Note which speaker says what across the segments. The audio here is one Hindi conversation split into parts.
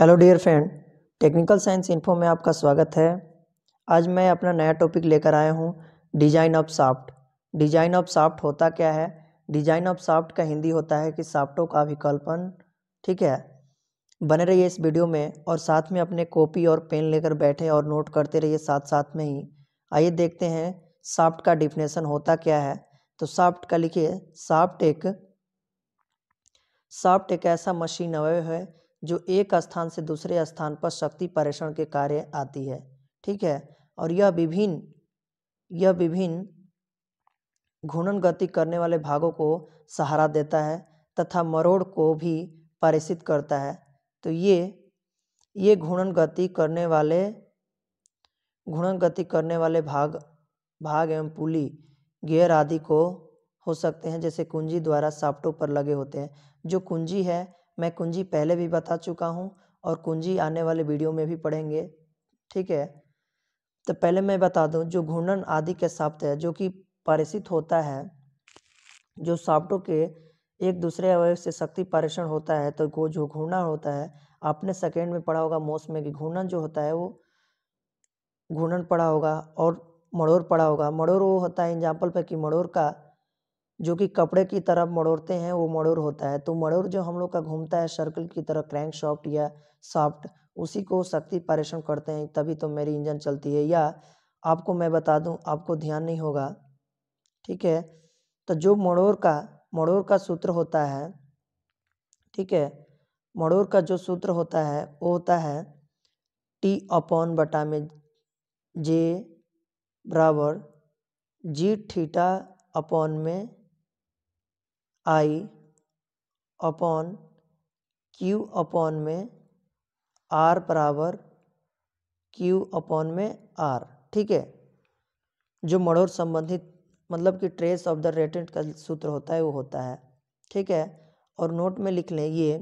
Speaker 1: hello dear friend technical science info में आपका स्वागत है आज मैं अपना नया टॉपिक लेकर आया हूँ design of shaft design of shaft होता क्या है डिजाइन ऑफ साफ्ट का हिंदी होता है कि साफ्टों का विकल्पन ठीक है बने रहिए इस वीडियो में और साथ में अपने कॉपी और पेन लेकर बैठे और नोट करते रहिए साथ साथ में ही आइए देखते हैं साफ्ट का डिफिनेशन होता क्या है तो साफ्ट का लिखिए साफ्ट एक साफ्ट एक ऐसा मशीन अवय है जो एक स्थान से दूसरे स्थान पर शक्ति परेषण के कार्य आती है ठीक है और यह विभिन्न यह विभिन्न घूर्णन गति करने वाले भागों को सहारा देता है तथा मरोड़ को भी परेषित करता है तो ये ये घूर्णन गति करने वाले घूर्णन गति करने वाले भाग भाग एवं पुली गियर आदि को हो सकते हैं जैसे कुंजी द्वारा साफ्टों पर लगे होते हैं जो कुंजी है मैं कुंजी पहले भी बता चुका हूँ और कुंजी आने वाले वीडियो में भी पढ़ेंगे ठीक है तो पहले मैं बता दूँ जो घूर्णन आदि के शब्द है जो कि परिषित होता है जो साप्टों के एक दूसरे अवयव से शक्ति परीक्षण होता है तो जो घूर्णा होता है आपने सेकेंड में पढ़ा होगा मोस में कि घूर्णन जो होता है वो घूर्णन पढ़ा होगा और मड़ोर पढ़ा होगा मड़ोर वो होता है एग्जाम्पल पर कि मड़ोर का जो कि कपड़े की तरफ मड़ोड़ते हैं वो मड़ोर होता है तो मड़ोर जो हम लोग का घूमता है सर्कल की तरह क्रैंक शॉफ्ट या सॉफ्ट उसी को शक्ति परेशान करते हैं तभी तो मेरी इंजन चलती है या आपको मैं बता दूं आपको ध्यान नहीं होगा ठीक है तो जो मड़ोर का मड़ोर का सूत्र होता है ठीक है मड़ोर का जो सूत्र होता है वो होता है टी अपॉन बटा में जे बराबर जी ठीटा अपॉन में आई अपॉन क्यू अपॉन में आर बराबर क्यू अपॉन में आर ठीक है जो मड़ोर संबंधित मतलब कि ट्रेस ऑफ द रेटेंट का सूत्र होता है वो होता है ठीक है और नोट में लिख लें ये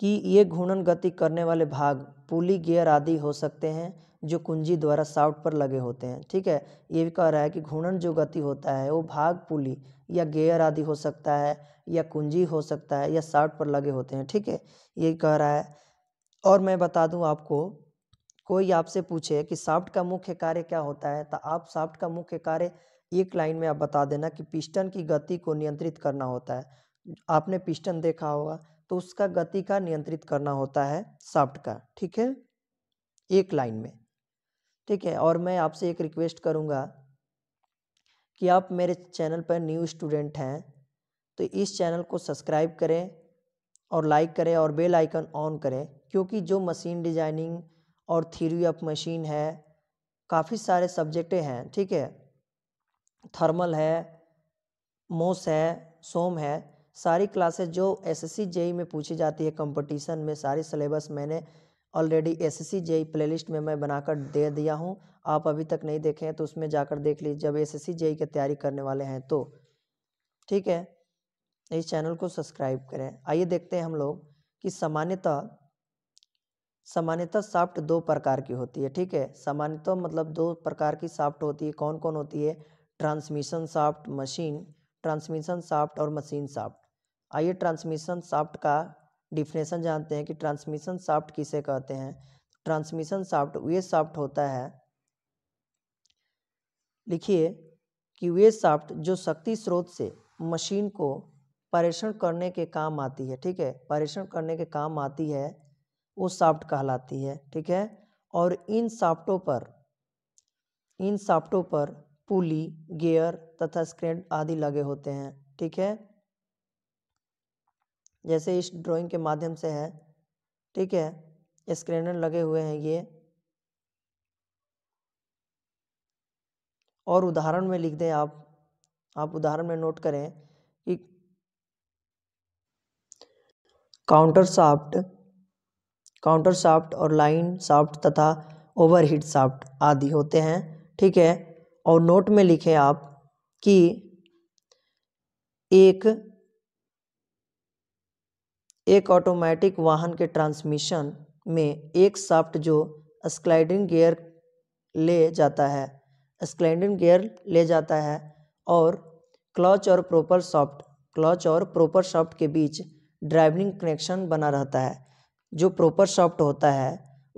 Speaker 1: कि ये घूर्णन गति करने वाले भाग पुली गियर आदि हो सकते हैं जो कुंजी द्वारा साउट पर लगे होते हैं ठीक है ये भी कह रहा है कि घूर्णन जो गति होता है वो भाग पुली या गेयर आदि हो सकता है या कुंजी हो सकता है या साउट पर लगे होते हैं ठीक है ये कह रहा है और मैं बता दूं आपको कोई आपसे पूछे कि साफ्ट का मुख्य कार्य क्या होता है तो आप साफ्ट का मुख्य कार्य एक लाइन में आप बता देना कि पिस्टन की गति को नियंत्रित करना होता है आपने पिस्टन देखा होगा तो उसका गति का नियंत्रित करना होता है साफ्ट का ठीक है एक लाइन में ठीक है और मैं आपसे एक रिक्वेस्ट करूँगा कि आप मेरे चैनल पर न्यू स्टूडेंट हैं तो इस चैनल को सब्सक्राइब करें और लाइक करें और बेल आइकन ऑन करें क्योंकि जो मशीन डिजाइनिंग और थीरी ऑफ मशीन है काफ़ी सारे सब्जेक्ट हैं ठीक है थर्मल है मोस है सोम है सारी क्लासेस जो एसएससी जेई e में पूछी जाती है कंपटीशन में सारी सिलेबस मैंने already S S C playlist में मैं बनाकर दे दिया हूँ आप अभी तक नहीं देखे हैं तो उसमें जाकर देख लीजिए जब एस एस सी की तैयारी करने वाले हैं तो ठीक है इस चैनल को सब्सक्राइब करें आइए देखते हैं हम लोग कि सामान्यतः सामान्यतः साफ्ट दो प्रकार की होती है ठीक है सामान्यतः मतलब दो प्रकार की साफ्ट होती है कौन कौन होती है transmission shaft machine transmission shaft और मशीन साफ्ट आइए ट्रांसमिशन साफ्ट का डिफिनेशन जानते हैं कि ट्रांसमिशन साफ्ट किसे कहते हैं ट्रांसमिशन साफ्ट वे साफ्ट होता है लिखिए कि वे साफ्ट जो शक्ति स्रोत से मशीन को परेषण करने के काम आती है ठीक है परेषण करने के काम आती है वो साफ्ट कहलाती है ठीक है और इन साफ्टों पर इन साफ्टों पर पुली गेयर तथा स्क्रेंड आदि लगे होते हैं ठीक है जैसे इस ड्राइंग के माध्यम से है ठीक है स्क्रैनर लगे हुए हैं ये और उदाहरण में लिख दें आप आप उदाहरण में नोट करें कि काउंटर साफ्ट काउंटर साफ्ट और लाइन साफ्ट तथा ओवरहीट साफ्ट आदि होते हैं ठीक है और नोट में लिखें आप कि एक एक ऑटोमेटिक वाहन के ट्रांसमिशन में एक साफ्ट जो स्क्लाइडिंग गियर ले जाता है स्क्लाइडिंग गियर ले जाता है और क्लच और प्रॉपर सॉफ्ट क्लच और प्रोपर सॉफ्ट के बीच ड्राइविंग कनेक्शन बना रहता है जो प्रॉपर सॉफ्ट होता है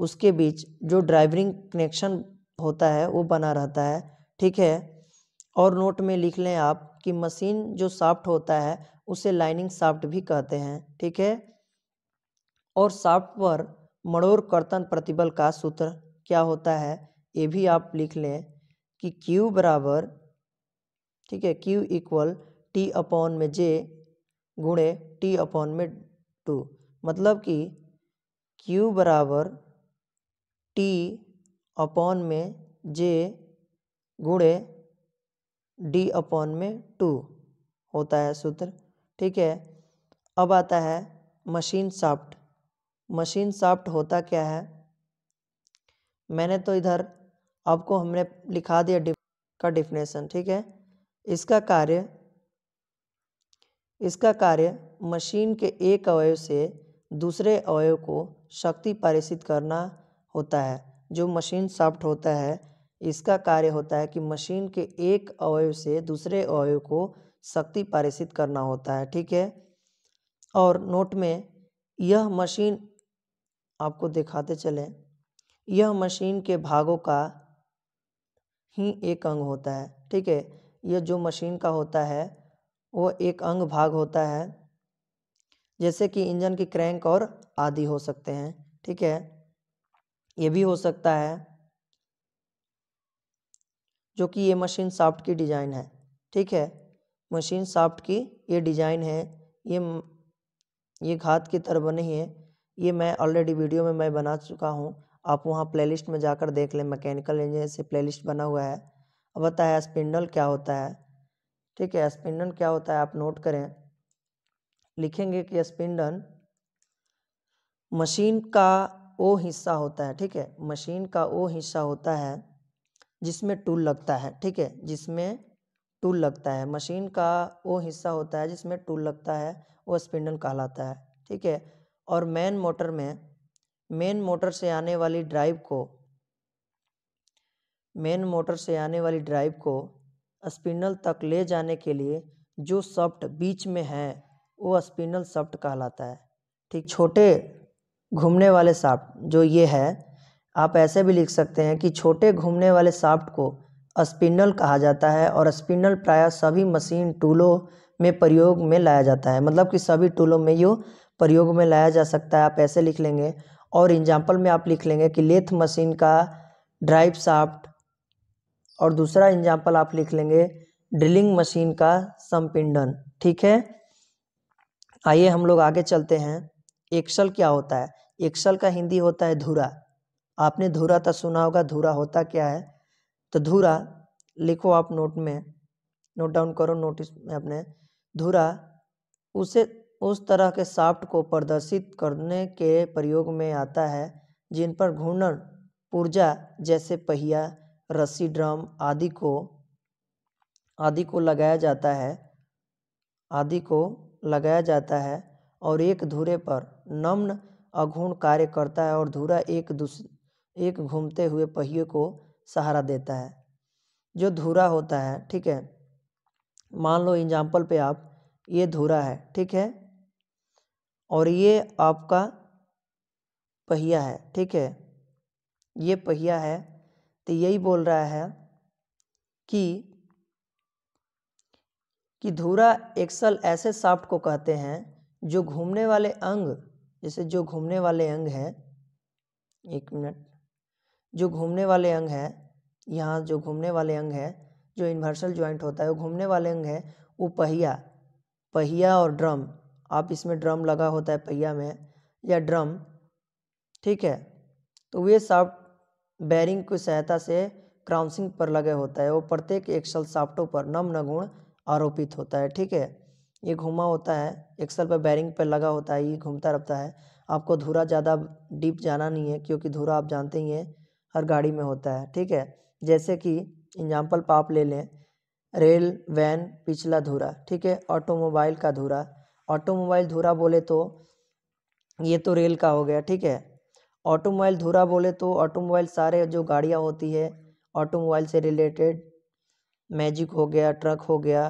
Speaker 1: उसके बीच जो ड्राइविंग कनेक्शन होता है वो बना रहता है ठीक है और नोट में लिख लें आप कि मशीन जो साफ्ट होता है उसे लाइनिंग साफ्ट भी कहते हैं ठीक है और साफ्ट पर मड़ोर कर्तन प्रतिबल का सूत्र क्या होता है ये भी आप लिख लें कि Q बराबर ठीक है Q इक्वल टी अपॉन में जे गुणे टी अपॉन में टू मतलब कि Q बराबर टी अपॉन में जे गुणे डी अपॉन में टू होता है सूत्र ठीक है अब आता है मशीन साफ्ट मशीन साफ्ट होता क्या है मैंने तो इधर आपको हमने लिखा दिया डिफ का डिफिनेशन ठीक है इसका कार्य इसका कार्य मशीन के एक अवयव से दूसरे अवयव को शक्ति पारिषित करना होता है जो मशीन साफ्ट होता है इसका कार्य होता है कि मशीन के एक अवयव से दूसरे अवयव को शक्ति पारित करना होता है ठीक है और नोट में यह मशीन आपको दिखाते चले यह मशीन के भागों का ही एक अंग होता है ठीक है यह जो मशीन का होता है वो एक अंग भाग होता है जैसे कि इंजन की क्रैंक और आदि हो सकते हैं ठीक है ये भी हो सकता है जो कि ये मशीन साफ्ट की डिज़ाइन है ठीक है मशीन साफ्ट की ये डिज़ाइन है ये ये घात की तरह बनी है ये मैं ऑलरेडी वीडियो में मैं बना चुका हूँ आप वहाँ प्लेलिस्ट में जाकर देख लें मैकेनिकल इंजन से प्लेलिस्ट बना हुआ है अब बताया स्पिंडल क्या होता है ठीक है स्पिंडन क्या होता है आप नोट करें लिखेंगे कि स्पिंडन मशीन का वो हिस्सा होता है ठीक है मशीन का वो हिस्सा होता है जिसमें टूल लगता है ठीक है जिसमें टूल लगता है मशीन का वो हिस्सा होता है जिसमें टूल लगता है वो स्पिंडल कहलाता है ठीक है और मेन मोटर में मेन मोटर से आने वाली ड्राइव को मेन मोटर से आने वाली ड्राइव को स्पिंडल तक ले जाने के लिए जो सफ्ट बीच में है वो स्पिंडल सफ्ट कहलाता है ठीक छोटे घूमने वाले साफ्ट जो ये है आप ऐसे भी लिख सकते हैं कि छोटे घूमने वाले साफ्ट को स्पिंडल कहा जाता है और स्पिंडल प्रायः सभी मशीन टूलों में प्रयोग में लाया जाता है मतलब कि सभी टूलों में यो प्रयोग में लाया जा सकता है आप ऐसे लिख लेंगे और एग्जाम्पल में आप लिख लेंगे कि लेथ मशीन का ड्राइव साफ्ट और दूसरा एग्जाम्पल आप लिख लेंगे ड्रिलिंग मशीन का संपिंडन ठीक है आइए हम लोग आगे चलते हैं एक्सल क्या होता है एक्सल का हिंदी होता है धुरा आपने धूरा तो सुना होगा धूरा होता क्या है तो धूरा लिखो आप नोट में नोट डाउन करो नोटिस में अपने धूरा उसे उस तरह के साफ्ट को प्रदर्शित करने के प्रयोग में आता है जिन पर घूर्णन पुर्जा जैसे पहिया रस्सी ड्रम आदि को आदि को लगाया जाता है आदि को लगाया जाता है और एक धुरे पर नम्न अघूर्ण कार्य करता है और धुरा एक दूस एक घूमते हुए पहिए को सहारा देता है जो धुरा होता है ठीक है मान लो एग्जाम्पल पे आप ये धुरा है ठीक है और ये आपका पहिया है ठीक है ये पहिया है तो यही बोल रहा है कि कि धूरा एक्सल ऐसे साफ्ट को कहते हैं जो घूमने वाले अंग जैसे जो घूमने वाले अंग हैं एक मिनट जो घूमने वाले अंग हैं यहाँ जो घूमने वाले अंग हैं जो इन्वर्सल ज्वाइंट होता है वो घूमने वाले अंग है वो पहिया पहिया और ड्रम आप इसमें ड्रम लगा होता है पहिया में या ड्रम ठीक है तो वे साफ्ट बैरिंग की सहायता से क्राउंसिंग पर लगे होता है वो प्रत्येक एक्सल साफ्टों पर नम नगुण आरोपित होता है ठीक है ये घुमा होता है एक्सल पर बैरिंग पर लगा होता है ये घूमता रहता है आपको धूरा ज़्यादा डीप जाना नहीं है क्योंकि धूरा आप जानते ही हैं हर गाड़ी में होता है ठीक है जैसे कि एग्जाम्पल पाप ले लें रेल वैन पिछला धूरा ठीक है ऑटोमोबाइल का धूरा ऑटोमोबाइल धूरा बोले तो ये तो रेल का हो गया ठीक है ऑटोमोबाइल धूरा बोले तो ऑटोमोबाइल सारे जो गाड़ियाँ होती है ऑटोमोबाइल से रिलेटेड मैजिक हो गया ट्रक हो गया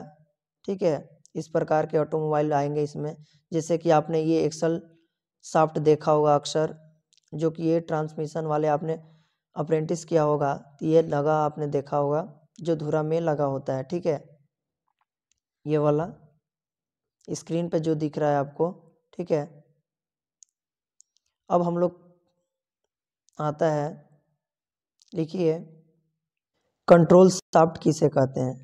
Speaker 1: ठीक है इस प्रकार के ऑटोमोबाइल आएंगे इसमें जैसे कि आपने ये एक्सल साफ्ट देखा होगा अक्सर जो कि ये ट्रांसमिशन वाले आपने अप्रेंटिस किया होगा तो ये लगा आपने देखा होगा जो धुरा में लगा होता है ठीक है ये वाला स्क्रीन पे जो दिख रहा है आपको ठीक है अब हम लोग आता है लिखिए कंट्रोल साफ्ट किसे कहते हैं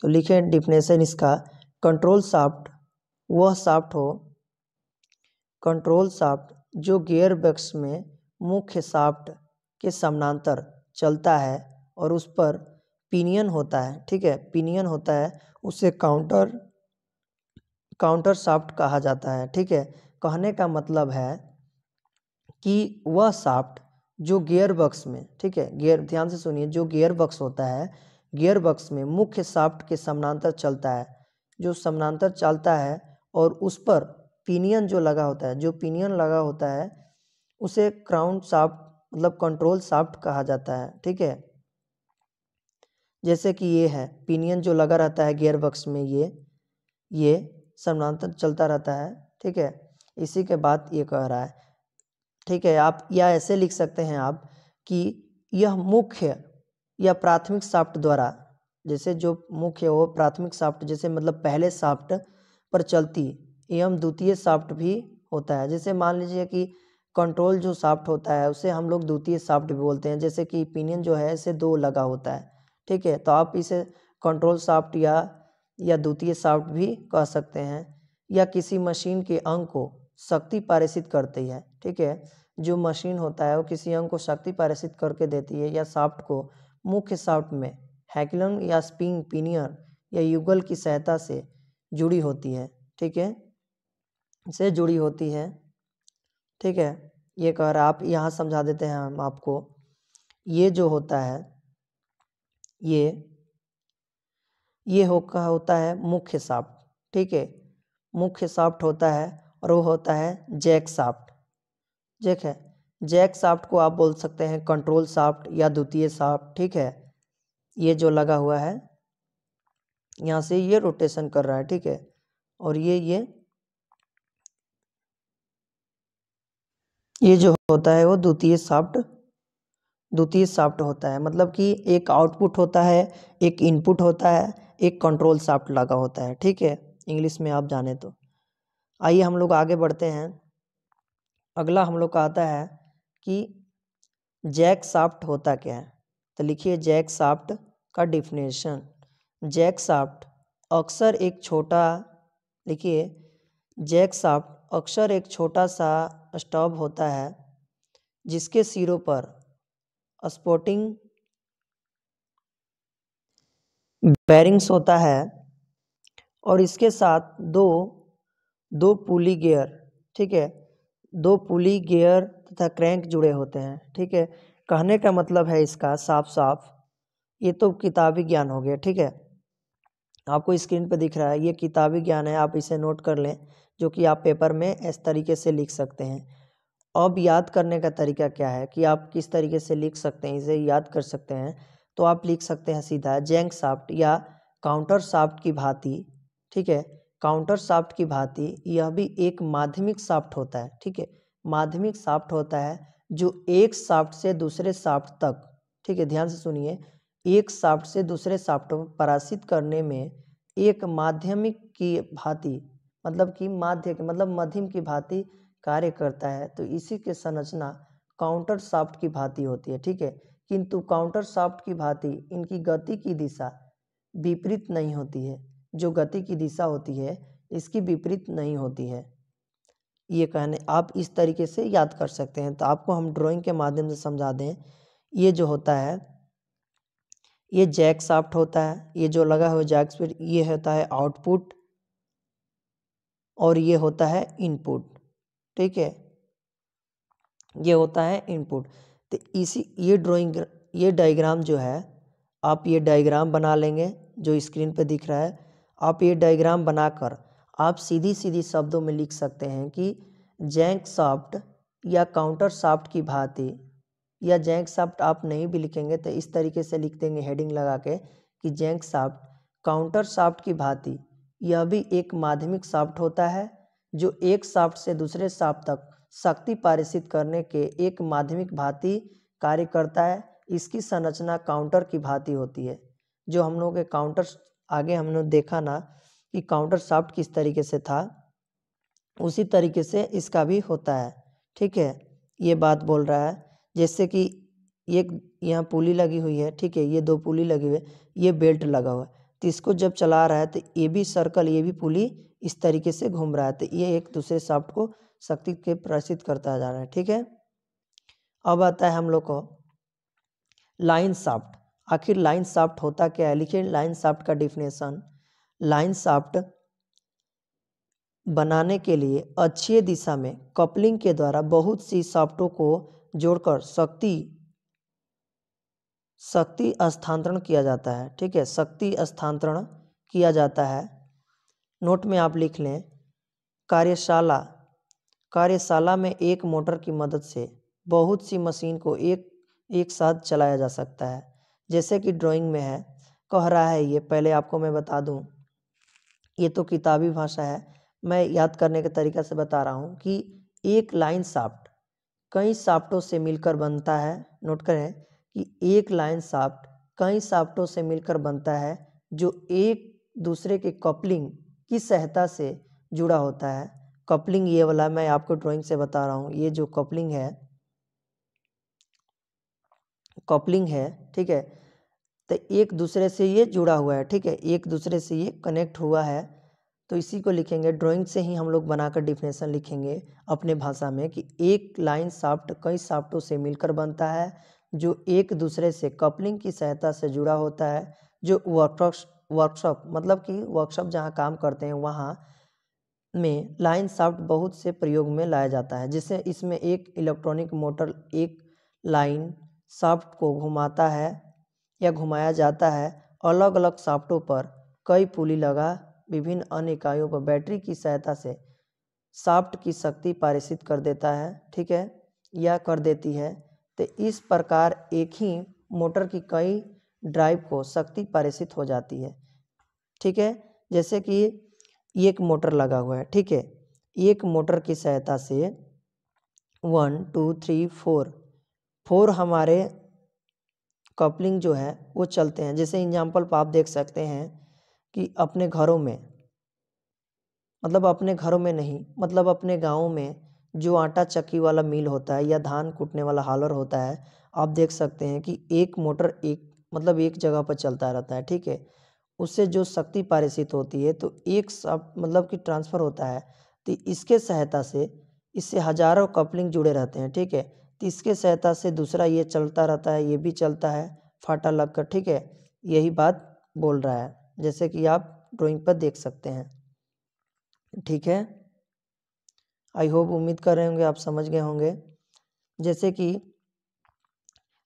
Speaker 1: तो लिखे डिफिनेशन इसका कंट्रोल साफ्ट वह साफ्ट हो कंट्रोल साफ्ट जो गियर बक्स में मुख्य साफ्ट के समानांतर चलता है और उस पर पिनियन होता है ठीक है पिनियन होता है उसे काउंटर काउंटर साफ्ट कहा जाता है ठीक है कहने का मतलब है कि वह साफ्ट जो गियर बक्स में ठीक है गियर ध्यान से सुनिए जो गियर बक्स होता है गियर बक्स में मुख्य साफ्ट के समानांतर चलता है जो समानांतर चलता है और उस पर पिनियन जो लगा होता है जो पिनियन लगा होता है उसे क्राउन साफ्ट मतलब कंट्रोल साफ्ट कहा जाता है ठीक है जैसे कि ये है पिनियन जो लगा रहता है गियर बक्स में ये ये समानांतर चलता रहता है ठीक है इसी के बाद ये कह रहा है ठीक है आप या ऐसे लिख सकते हैं आप कि यह मुख्य या प्राथमिक साफ्ट द्वारा जैसे जो मुख्य वो प्राथमिक साफ्ट जैसे मतलब पहले साफ्ट पर चलती एवं द्वितीय साफ्ट भी होता है जैसे मान लीजिए कि कंट्रोल जो साफ्ट होता है उसे हम लोग द्वितीय साफ्ट भी बोलते हैं जैसे कि पिनियन जो है इसे दो लगा होता है ठीक है तो आप इसे कंट्रोल साफ्ट या या द्वितीय साफ्ट भी कह सकते हैं या किसी मशीन के अंग को शक्ति पारेषित करती है ठीक है जो मशीन होता है वो किसी अंग को शक्ति पारेषित करके देती है या साफ्ट को मुख्य साफ्ट में हैकलन या स्पिंग पिनियर या युगल की सहायता से जुड़ी होती है ठीक है से जुड़ी होती है ठीक है ये कह रहा आप यहाँ समझा देते हैं हम आपको ये जो होता है ये ये हो का होता है मुख्य साफ्ट ठीक है मुख्य साफ्ट होता है और वो होता है जैक साफ्ट ठीक है जैक साफ्ट को आप बोल सकते हैं कंट्रोल साफ्ट या द्वितीय साफ्ट ठीक है ये जो लगा हुआ है यहाँ से ये रोटेशन कर रहा है ठीक है और ये ये ये जो होता है वो द्वितीय साफ़्ट द्वितीय साफ्ट होता है मतलब कि एक आउटपुट होता है एक इनपुट होता है एक कंट्रोल साफ्ट लगा होता है ठीक है इंग्लिश में आप जाने तो आइए हम लोग आगे बढ़ते हैं अगला हम लोग का आता है कि जैक साफ्ट होता क्या है तो लिखिए जैक साफ्ट का डिफिनेशन जैक साफ्ट अक्सर एक छोटा लिखिए जैक साफ्ट अक्सर एक छोटा सा स्टब होता है जिसके सिरों पर स्पोर्टिंग बैरिंग्स होता है और इसके साथ दो दो पुली गियर ठीक है दो पुली गियर तथा क्रैंक जुड़े होते हैं ठीक है कहने का मतलब है इसका साफ साफ ये तो किताबी ज्ञान हो गया ठीक है आपको स्क्रीन पर दिख रहा है ये किताबी ज्ञान है आप इसे नोट कर लें जो कि आप पेपर में इस तरीके से लिख सकते हैं अब याद करने का तरीका क्या है कि आप किस तरीके से लिख सकते हैं इसे याद कर सकते हैं तो आप लिख सकते हैं सीधा जेंक साफ्ट या काउंटर साफ्ट की भांति ठीक है काउंटर साफ्ट की भांति यह भी एक माध्यमिक साफ्ट होता है ठीक है माध्यमिक साफ्ट होता है जो एक साफ्ट से दूसरे साफ्ट तक ठीक है ध्यान से सुनिए एक साफ्ट से दूसरे साफ्ट को परासित करने में एक माध्यमिक की भांति मतलब कि माध्य मतलब मध्यम की भांति कार्य करता है तो इसी के संरचना काउंटर साफ्ट की भांति होती है ठीक है किंतु काउंटर साफ्ट की भांति इनकी गति की दिशा विपरीत नहीं होती है जो गति की दिशा होती है इसकी विपरीत नहीं होती है ये कहने आप इस तरीके से याद कर सकते हैं तो आपको हम ड्राइंग के माध्यम से समझा दें ये जो होता है ये जैक साफ्ट होता है ये जो लगा हुआ जैक स्पीड ये होता है आउटपुट और ये होता है इनपुट ठीक है ये होता है इनपुट तो इसी ये ड्राइंग ये डायग्राम जो है आप ये डायग्राम बना लेंगे जो स्क्रीन पे दिख रहा है आप ये डायग्राम बनाकर आप सीधी सीधी शब्दों में लिख सकते हैं कि जैंक साफ्ट या काउंटर साफ्ट की भांति या जैंक साफ्ट आप नहीं भी लिखेंगे तो इस तरीके से लिख देंगे हेडिंग लगा के कि जैंक साफ्ट काउंटर साफ्ट की भांति यह भी एक माध्यमिक साफ्ट होता है जो एक साफ्ट से दूसरे साफ्ट तक शक्ति पारित करने के एक माध्यमिक भांति कार्य करता है इसकी संरचना काउंटर की भांति होती है जो हम लोग के काउंटर आगे हमने देखा ना कि काउंटर साफ्ट किस तरीके से था उसी तरीके से इसका भी होता है ठीक है ये बात बोल रहा है जैसे कि एक यहाँ पुली लगी हुई है ठीक है ये दो पुली लगी हुई है ये बेल्ट लगा हुआ है तो इसको जब चला रहा है तो ये भी सर्कल ये भी पुली इस तरीके से घूम रहा है तो ये एक दूसरे शाफ्ट को शक्ति के प्रसिद्ध करता जा रहा है ठीक है अब आता है हम लोग को लाइन साफ्ट आखिर लाइन साफ्ट होता क्या है लिखिए लाइन साफ्ट का डिफिनेशन लाइन साफ्ट बनाने के लिए अच्छी दिशा में कपलिंग के द्वारा बहुत सी साफ्टों को जोड़कर शक्ति शक्ति स्थानांतरण किया जाता है ठीक है शक्ति स्थानांतरण किया जाता है नोट में आप लिख लें कार्यशाला कार्यशाला में एक मोटर की मदद से बहुत सी मशीन को एक एक साथ चलाया जा सकता है जैसे कि ड्राइंग में है कह रहा है ये पहले आपको मैं बता दूं ये तो किताबी भाषा है मैं याद करने के तरीका से बता रहा हूँ कि एक लाइन साफ्ट कई साफ्टों से मिलकर बनता है नोट करें कि एक लाइन साफ्ट कई साफ्टों से मिलकर बनता है जो एक दूसरे के कपलिंग की सहायता से जुड़ा होता है कपलिंग ये वाला मैं आपको ड्राइंग से बता रहा हूँ ये जो कपलिंग है कपलिंग है ठीक है तो एक दूसरे से ये जुड़ा हुआ है ठीक है एक दूसरे से ये कनेक्ट हुआ है तो इसी को लिखेंगे ड्राइंग से ही हम लोग बनाकर डिफिनेशन लिखेंगे अपने भाषा में कि एक लाइन साफ्ट कई साफ्टों से मिलकर बनता है जो एक दूसरे से कपलिंग की सहायता से जुड़ा होता है जो वर्कशॉप वर्कशॉप मतलब कि वर्कशॉप जहाँ काम करते हैं वहाँ में लाइन साफ्ट बहुत से प्रयोग में लाया जाता है जिससे इसमें एक इलेक्ट्रॉनिक मोटर एक लाइन साफ्ट को घुमाता है या घुमाया जाता है अलग अलग साफ्टों पर कई पुली लगा विभिन्न अन्य इकाइयों पर बैटरी की सहायता से साफ्ट की शक्ति पारिषित कर देता है ठीक है या कर देती है तो इस प्रकार एक ही मोटर की कई ड्राइव को शक्ति पारिषित हो जाती है ठीक है जैसे कि एक मोटर लगा हुआ है ठीक है एक मोटर की सहायता से one two three four four हमारे कपलिंग जो है वो चलते हैं जैसे एग्जाम्पल पर आप देख सकते हैं कि अपने घरों में मतलब अपने घरों में नहीं मतलब अपने गाँव में जो आटा चक्की वाला मिल होता है या धान कूटने वाला हालर होता है आप देख सकते हैं कि एक मोटर एक मतलब एक जगह पर चलता रहता है ठीक है उससे जो शक्ति पारेषित होती है तो एक सब मतलब कि ट्रांसफ़र होता है तो इसके सहायता से इससे हजारों कपलिंग जुड़े रहते हैं ठीक है तो इसके सहायता से दूसरा ये चलता रहता है ये भी चलता है फाटा लग कर ठीक है यही बात बोल रहा है जैसे कि आप ड्राइंग पर देख सकते हैं ठीक है आई होप उम्मीद कर रहे होंगे आप समझ गए होंगे जैसे कि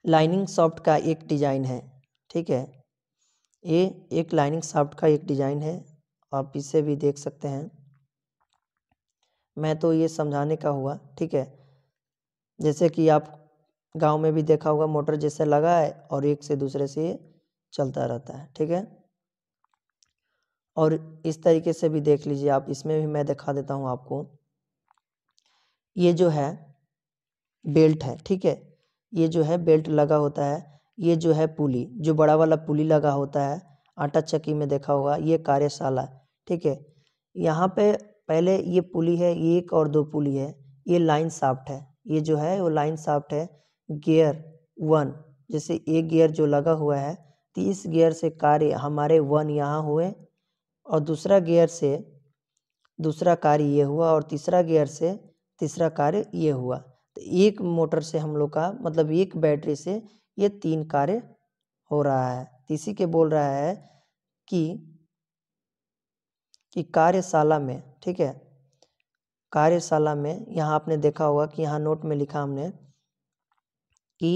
Speaker 1: लाइनिंग सॉफ्ट का एक डिज़ाइन है ठीक है ये एक लाइनिंग सॉफ्ट का एक डिज़ाइन है आप इसे भी देख सकते हैं मैं तो ये समझाने का हुआ ठीक है जैसे कि आप गांव में भी देखा होगा मोटर जैसे लगा है और एक से दूसरे से चलता रहता है ठीक है और इस तरीके से भी देख लीजिए आप इसमें भी मैं दिखा देता हूँ आपको ये जो है बेल्ट है ठीक है ये जो है बेल्ट लगा होता है ये जो है पुली जो बड़ा वाला पुली लगा होता है आटा चक्की में देखा होगा ये कार्यशाला ठीक है यहाँ पे पहले ये पुली है एक और दो पुली है ये लाइन साफ्ट है ये जो है वो लाइन साफ्ट है गियर वन जैसे एक गियर जो लगा हुआ है तो इस गियर से कार्य हमारे वन यहाँ हुए और दूसरा गियर से दूसरा कार्य ये हुआ और तीसरा गियर से तीसरा कार्य ये हुआ तो एक मोटर से हम लोग का मतलब एक बैटरी से ये तीन कार्य हो रहा है तो इसी के बोल रहा है कि कि कार्यशाला में ठीक है कार्यशाला में यहाँ आपने देखा होगा कि यहाँ नोट में लिखा हमने कि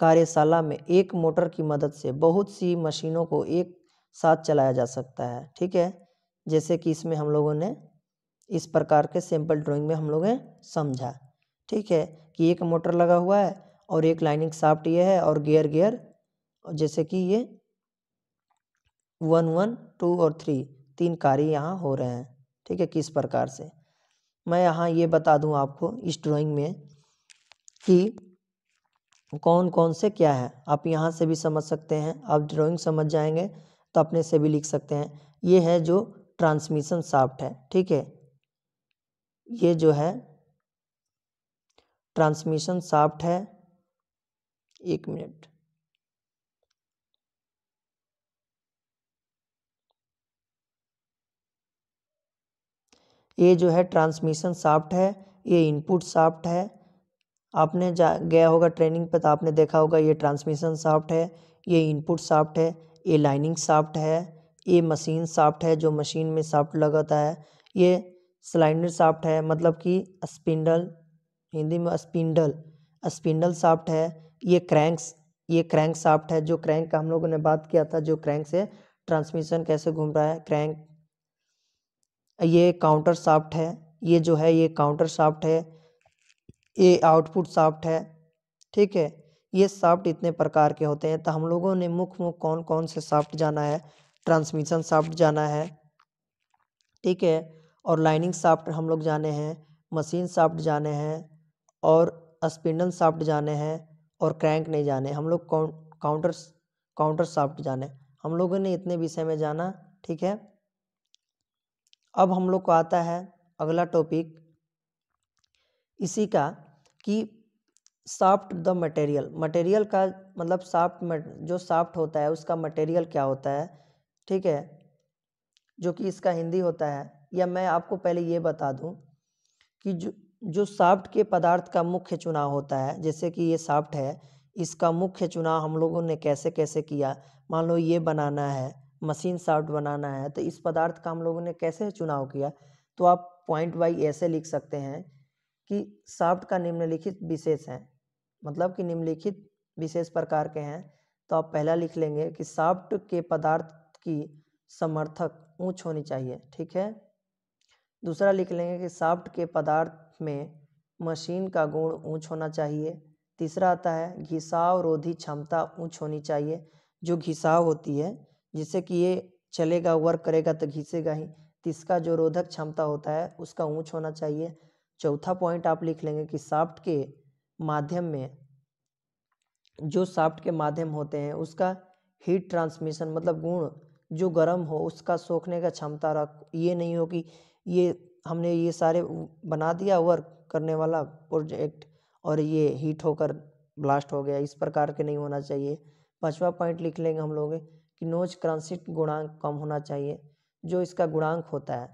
Speaker 1: कार्यशाला में एक मोटर की मदद से बहुत सी मशीनों को एक साथ चलाया जा सकता है ठीक है जैसे कि इसमें हम लोगों ने इस प्रकार के सिंपल ड्राइंग में हम लोग ने समझा ठीक है कि एक मोटर लगा हुआ है और एक लाइनिंग साफ्ट ये है और गियर गियर जैसे कि ये वन वन टू और थ्री तीन कार्य यहाँ हो रहे हैं ठीक है किस प्रकार से मैं यहाँ ये बता दूँ आपको इस ड्राइंग में कि कौन कौन से क्या है आप यहाँ से भी समझ सकते हैं आप ड्राइंग समझ जाएंगे तो अपने से भी लिख सकते हैं ये है जो ट्रांसमिशन साफ्ट है ठीक है ये जो है ट्रांसमिशन साफ्ट है एक मिनट ये जो है ट्रांसमिशन साफ्ट है ये इनपुट साफ्ट है आपने जा गया होगा ट्रेनिंग पे तो आपने देखा होगा ये ट्रांसमिशन साफ्ट है ये इनपुट साफ्ट है ये लाइनिंग साफ्ट है ये मशीन साफ्ट है जो मशीन में साफ्ट लगाता है ये सिलाइंडर साफ्ट है मतलब कि स्पिंडल हिंदी में स्पिंडल स्पिंडल साफ्ट है ये क्रैंक्स ये क्रैंक साफ्ट है जो क्रैंक का हम लोगों ने बात किया था जो क्रैंक से ट्रांसमिशन कैसे घूम रहा है क्रैंक ये काउंटर साफ्ट है ये जो है ये काउंटर साफ्ट है ये आउटपुट साफ्ट है ठीक है ये साफ्ट इतने प्रकार के होते हैं तो हम लोगों ने मुख्य मुख्य कौन कौन से साफ्ट जाना है ट्रांसमिशन साफ्ट जाना है ठीक है और लाइनिंग साफ्ट हम लोग जाने हैं मशीन साफ्ट जाने हैं और स्पिंडल साफ्ट जाने हैं और क्रैंक नहीं जाने हम लोग काउंटर काउंटर साफ्ट जाने हम लोगों ने इतने विषय में जाना ठीक है अब हम लोग को आता है अगला टॉपिक इसी का कि साफ्ट द मटेरियल मटेरियल का मतलब साफ्ट जो साफ्ट होता है उसका मटेरियल क्या होता है ठीक है जो कि इसका हिंदी होता है या मैं आपको पहले ये बता दूं कि जो जो साफ्ट के पदार्थ का मुख्य चुनाव होता है जैसे कि ये साफ्ट है इसका मुख्य चुनाव हम लोगों ने कैसे कैसे किया मान लो ये बनाना है मशीन साफ्ट बनाना है तो इस पदार्थ का हम लोगों ने कैसे चुनाव किया तो आप पॉइंट वाई ऐसे लिख सकते हैं कि साफ्ट का निम्नलिखित विशेष है मतलब कि निम्नलिखित विशेष प्रकार के हैं तो आप पहला लिख लेंगे कि साफ्ट के पदार्थ की समर्थक ऊंच होनी चाहिए ठीक है दूसरा लिख लेंगे कि साफ्ट के पदार्थ में मशीन का गुण ऊंच होना चाहिए तीसरा आता है घिसाव रोधी क्षमता ऊंच होनी चाहिए जो घिसाव होती है जिससे कि ये चलेगा वर्क करेगा तो घिसेगा ही तीसरा जो रोधक क्षमता होता है उसका ऊंच होना चाहिए चौथा पॉइंट आप लिख लेंगे कि साफ्ट के माध्यम में जो साफ्ट के माध्यम होते हैं उसका हीट ट्रांसमिशन मतलब गुण जो गर्म हो उसका सोखने का क्षमता रख ये नहीं हो कि ये हमने ये सारे बना दिया वर्क करने वाला प्रोजेक्ट और ये हीट होकर ब्लास्ट हो गया इस प्रकार के नहीं होना चाहिए पाँचवा पॉइंट लिख लेंगे हम लोग कि नोच क्रांसिट गुणांक कम होना चाहिए जो इसका गुणांक होता है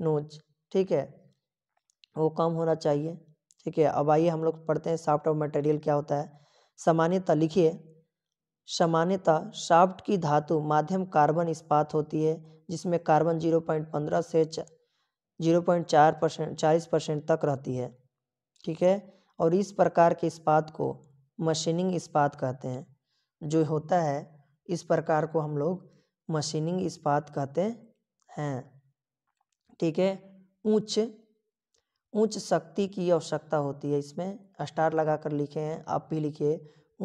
Speaker 1: नोच ठीक है वो कम होना चाहिए ठीक है अब आइए हम लोग पढ़ते हैं साफ्ट ऑफ मटेरियल क्या होता है सामान्यतः लिखिए सामान्यता शाफ्ट की धातु माध्यम कार्बन इस्पात होती है जिसमें कार्बन जीरो पॉइंट पंद्रह से जीरो पॉइंट चार परसेंट चालीस परसेंट तक रहती है ठीक है और इस प्रकार के इस्पात को मशीनिंग इस्पात कहते हैं जो होता है इस प्रकार को हम लोग मशीनिंग इस्पात कहते हैं ठीक है उच्च ऊंच शक्ति की आवश्यकता होती है इसमें स्टार लगा कर लिखे हैं आप भी लिखिए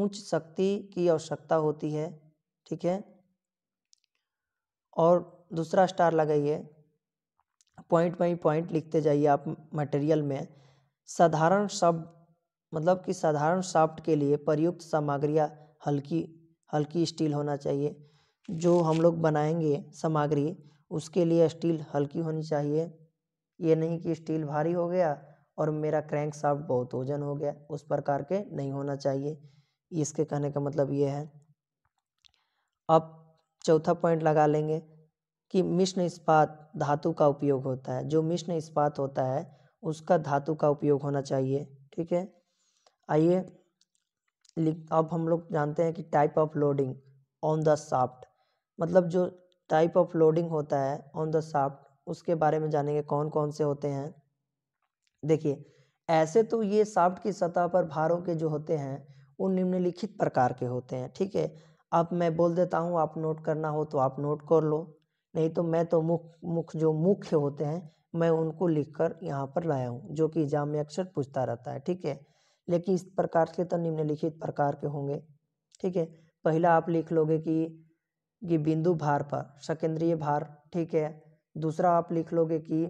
Speaker 1: ऊंच शक्ति की आवश्यकता होती है ठीक है और दूसरा स्टार लगाइए पॉइंट बाई पॉइंट लिखते जाइए आप मटेरियल में साधारण शब्द मतलब कि साधारण शाफ्ट के लिए प्रयुक्त सामग्रियाँ हल्की हल्की स्टील होना चाहिए जो हम लोग बनाएंगे सामग्री उसके लिए स्टील हल्की होनी चाहिए ये नहीं कि स्टील भारी हो गया और मेरा क्रैंक साफ्ट बहुत वजन हो गया उस प्रकार के नहीं होना चाहिए इसके कहने का मतलब ये है अब चौथा पॉइंट लगा लेंगे कि मिश्र इस्पात धातु का उपयोग होता है जो मिश्र इस्पात होता है उसका धातु का उपयोग होना चाहिए ठीक है आइए अब हम लोग जानते हैं कि type of loading on the shaft मतलब जो टाइप ऑफ लोडिंग होता है ऑन द साफ्ट उसके बारे में जानेंगे कौन कौन से होते हैं देखिए ऐसे तो ये साफ्ट की सतह पर भारों के जो होते हैं वो निम्नलिखित प्रकार के होते हैं ठीक है अब मैं बोल देता हूँ आप नोट करना हो तो आप नोट कर लो नहीं तो मैं तो मुख मुख जो मुख्य होते हैं मैं उनको लिखकर यहाँ पर लाया हूँ जो कि एग्जाम में अक्सर पूछता रहता है ठीक है लेकिन इस प्रकार के तो निम्नलिखित प्रकार के होंगे ठीक है पहला आप लिख लोगे कि कि बिंदु भार पर सकेंद्रीय भार ठीक है दूसरा आप लिख लोगे कि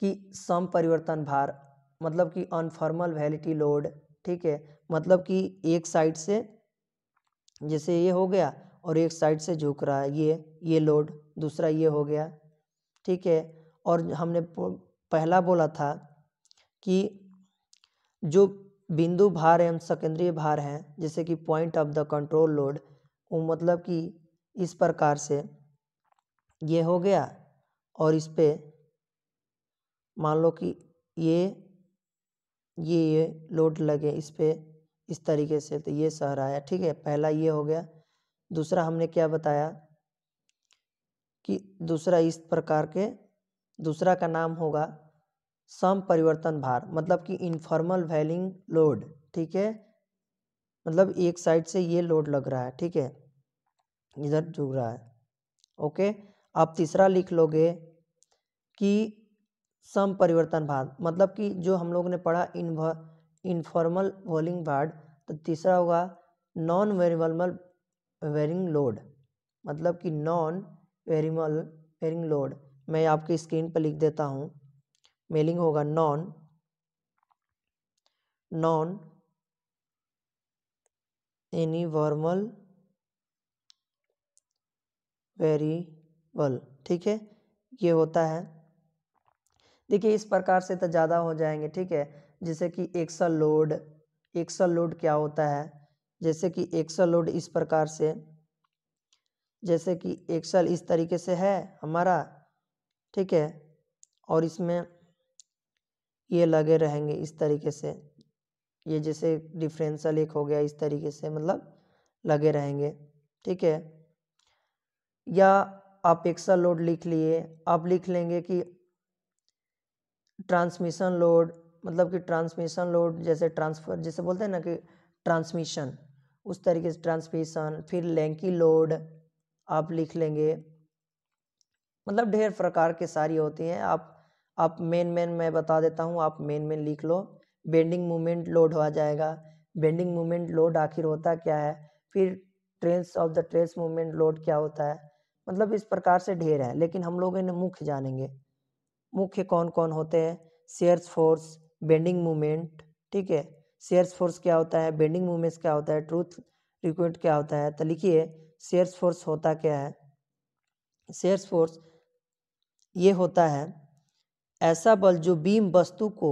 Speaker 1: कि सम परिवर्तन भार मतलब कि अनफॉर्मल वैलिटी लोड ठीक है मतलब कि एक साइड से जैसे ये हो गया और एक साइड से झुक रहा है ये ये लोड दूसरा ये हो गया ठीक है और हमने पहला बोला था कि जो बिंदु भार एवं सकेंद्रीय भार हैं जैसे कि point of the control load वो मतलब कि इस प्रकार से ये हो गया और इस पर मान लो कि ये ये ये लोड लगे इस पर इस तरीके से तो ये सह रहा है ठीक है पहला ये हो गया दूसरा हमने क्या बताया कि दूसरा इस प्रकार के दूसरा का नाम होगा सम परिवर्तन भार मतलब कि इनफॉर्मल वैलिंग लोड ठीक है मतलब एक साइड से ये लोड लग रहा है ठीक है इधर जुड़ रहा है ओके आप तीसरा लिख लोगे कि सम परिवर्तन भार मतलब कि जो हम लोग ने पढ़ा इनफॉर्मल वॉलिंग भार तो तीसरा होगा नॉन वेरिवलमल वेरिंग लोड मतलब कि नॉन वेरिमल वेरिंग लोड मैं आपके स्क्रीन पर लिख देता हूँ मेलिंग होगा नॉन नॉन एनी वर्मल वेरीबल ठीक है ये होता है देखिए इस प्रकार से तो ज़्यादा हो जाएंगे ठीक है जैसे कि एक्सल लोड एक्सल लोड क्या होता है जैसे कि एक्सल लोड इस प्रकार से जैसे कि एक्सल इस तरीके से है हमारा ठीक है और इसमें ये लगे रहेंगे इस तरीके से ये जैसे डिफरेंशियल एक हो गया इस तरीके से मतलब लगे रहेंगे ठीक है या आप एक्सल लोड लिख लिए आप लिख लेंगे कि ट्रांसमिशन लोड मतलब कि ट्रांसमिशन लोड जैसे ट्रांसफर जैसे बोलते हैं ना कि ट्रांसमिशन उस तरीके से ट्रांसमिशन फिर लेंकी लोड आप लिख लेंगे मतलब ढेर प्रकार के सारी होती हैं आप आप मेन मेन मैं बता देता हूँ आप मेन मेन लिख लो बेंडिंग मूवमेंट लोड हो जाएगा बेंडिंग मूवमेंट लोड आखिर होता क्या है फिर ट्रेंस ऑफ द ट्रेंस मूवमेंट लोड क्या होता है मतलब इस प्रकार से ढेर है लेकिन हम लोग इन्हें मुख्य जानेंगे मुख्य कौन कौन होते हैं शेयर्स फोर्स बेंडिंग मूवमेंट ठीक है शेयर्स फोर्स क्या होता है बेंडिंग मूवमेंट्स क्या होता है ट्रूथ रिक्वेंट क्या होता है तो लिखिए शेयर्स फोर्स होता क्या है शेयर्स फोर्स ये होता है ऐसा बल जो बीम वस्तु को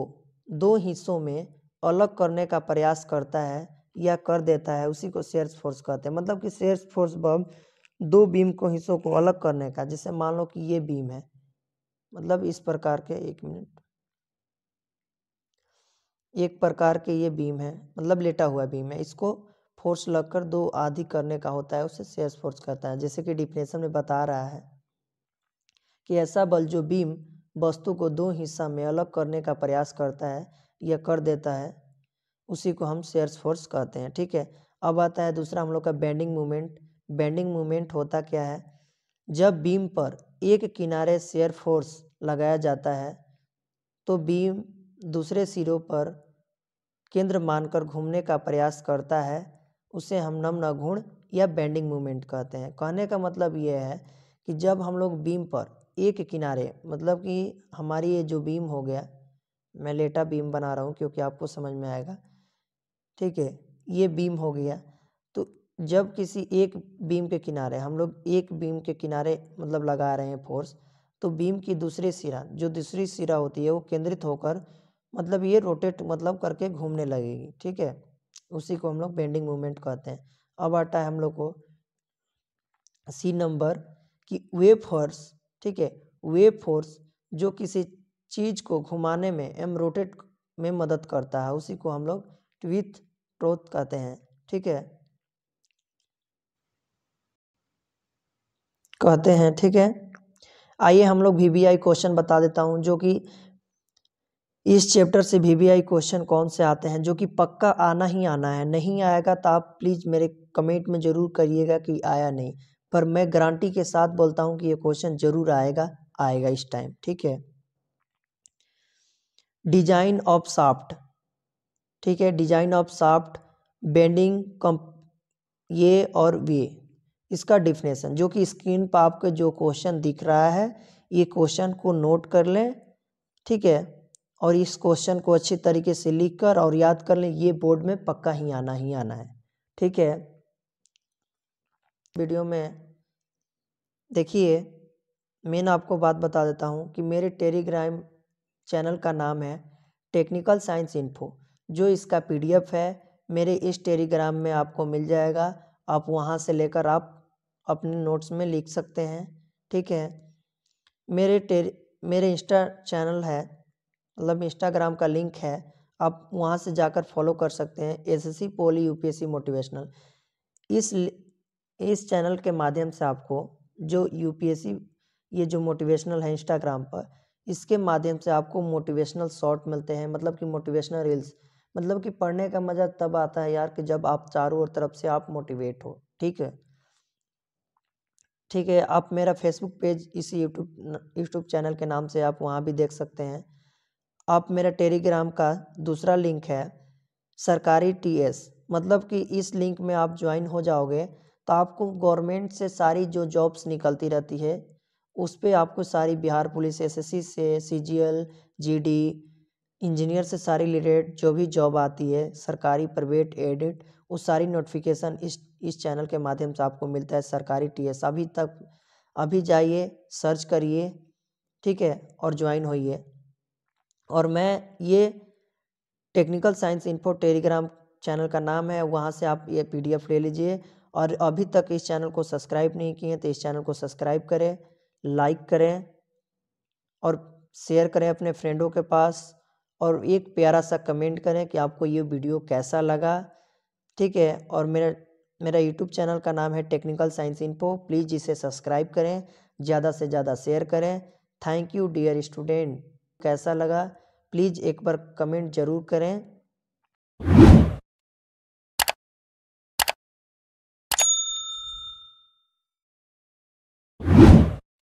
Speaker 1: दो हिस्सों में अलग करने का प्रयास करता है या कर देता है उसी को शेयर्स फोर्स कहते हैं मतलब कि शेयर्स फोर्स बम दो बीम को हिस्सों को अलग करने का जैसे मान लो कि ये बीम है मतलब इस प्रकार के एक मिनट एक प्रकार के ये बीम है मतलब लेटा हुआ बीम है इसको फोर्स लगकर दो आधी करने का होता है उसे शेयर फोर्स कहता है जैसे कि डिफिनेशन में बता रहा है कि ऐसा बल जो बीम वस्तु को दो हिस्सा में अलग करने का प्रयास करता है या कर देता है उसी को हम शेयर फोर्स कहते हैं ठीक है अब आता है दूसरा हम लोग का बेंडिंग मूवमेंट बेंडिंग मूवमेंट होता क्या है जब बीम पर एक किनारे शेयर फोर्स लगाया जाता है तो बीम दूसरे सिरों पर केंद्र मानकर घूमने का प्रयास करता है उसे हम नम्न घूर्ण या बेंडिंग मूवमेंट कहते हैं कहने का मतलब ये है कि जब हम लोग बीम पर एक किनारे मतलब कि हमारी ये जो बीम हो गया मैं लेटा बीम बना रहा हूँ क्योंकि आपको समझ में आएगा ठीक है ये बीम हो गया तो जब किसी एक बीम के किनारे हम लोग एक बीम के किनारे मतलब लगा रहे हैं फोर्स तो बीम की दूसरी सिरा जो दूसरी सिरा होती है वो केंद्रित होकर मतलब ये रोटेट मतलब करके घूमने लगेगी ठीक है उसी को हम लोग बेंडिंग मूवमेंट कहते हैं अब आता है हम लोग को सी नंबर कि वे फोर्स ठीक है वे फोर्स जो किसी चीज़ को घुमाने में एम रोटेट में मदद करता है उसी को हम लोग ट्विथ ट्रोथ कहते हैं ठीक है कहते हैं ठीक है आइए हम लोग वी क्वेश्चन बता देता हूँ जो कि इस चैप्टर से वीवीआई क्वेश्चन कौन से आते हैं जो कि पक्का आना ही आना है नहीं आएगा तो आप प्लीज़ मेरे कमेंट में ज़रूर करिएगा कि आया नहीं पर मैं गारंटी के साथ बोलता हूँ कि ये क्वेश्चन ज़रूर आएगा आएगा इस टाइम ठीक है डिजाइन ऑफ साफ्ट ठीक है डिजाइन ऑफ साफ्ट बेंडिंग कम ये और वे इसका डिफिनेशन जो कि स्क्रीन पर आपके जो क्वेश्चन दिख रहा है ये क्वेश्चन को नोट कर लें ठीक है और इस क्वेश्चन को अच्छी तरीके से लिख कर और याद कर लें ये बोर्ड में पक्का ही आना ही आना है ठीक है वीडियो में देखिए मैं आपको बात बता देता हूँ कि मेरे टेलीग्राम चैनल का नाम है टेक्निकल साइंस इन्फो जो इसका पीडीएफ है मेरे इस टेलीग्राम में आपको मिल जाएगा आप वहाँ से लेकर आप अपने नोट्स में लिख सकते हैं ठीक है मेरे टे मेरे इंस्टा चैनल है मतलब इंस्टाग्राम का लिंक है आप वहाँ से जाकर फॉलो कर सकते हैं एस एस सी पोली U P S C motivational इस इस चैनल के माध्यम से आपको जो यू पी एस सी ये जो मोटिवेशनल है इंस्टाग्राम पर इसके माध्यम से आपको मोटिवेशनल शॉर्ट मिलते हैं मतलब कि मोटिवेशनल रील्स मतलब कि पढ़ने का मज़ा तब आता है यार कि जब आप चारों ओर तरफ से आप मोटिवेट हो ठीक है ठीक है आप मेरा फेसबुक पेज इसी यूट्यूब यूट्यूब चैनल के नाम से आप वहाँ भी देख सकते हैं आप मेरा टेलीग्राम का दूसरा लिंक है सरकारी टीएस मतलब कि इस लिंक में आप ज्वाइन हो जाओगे तो आपको गवर्नमेंट से सारी जो जॉब्स निकलती रहती है उस पर आपको सारी बिहार पुलिस एसएससी से सीजीएल जीडी इंजीनियर से सारी रिलेटेड जो भी जॉब आती है सरकारी प्राइवेट एडिट उस सारी नोटिफिकेशन इस इस चैनल के माध्यम से आपको मिलता है सरकारी टीएस अभी तक अभी जाइए सर्च करिए ठीक है और ज्वाइन होइए और मैं ये technical science info Telegram channel का नाम है वहाँ से आप ये पी ले लीजिए और अभी तक इस चैनल को सब्सक्राइब नहीं किए हैं तो इस चैनल को सब्सक्राइब करें लाइक करें और शेयर करें अपने फ्रेंडों के पास और एक प्यारा सा कमेंट करें कि आपको ये वीडियो कैसा लगा ठीक है और मेरा मेरा यूट्यूब चैनल का नाम है टेक्निकल साइंस इन्फो प्लीज़ इसे सब्सक्राइब करें ज़्यादा से ज़्यादा शेयर करें थैंक यू डियर स्टूडेंट कैसा लगा प्लीज़ एक बार कमेंट ज़रूर करें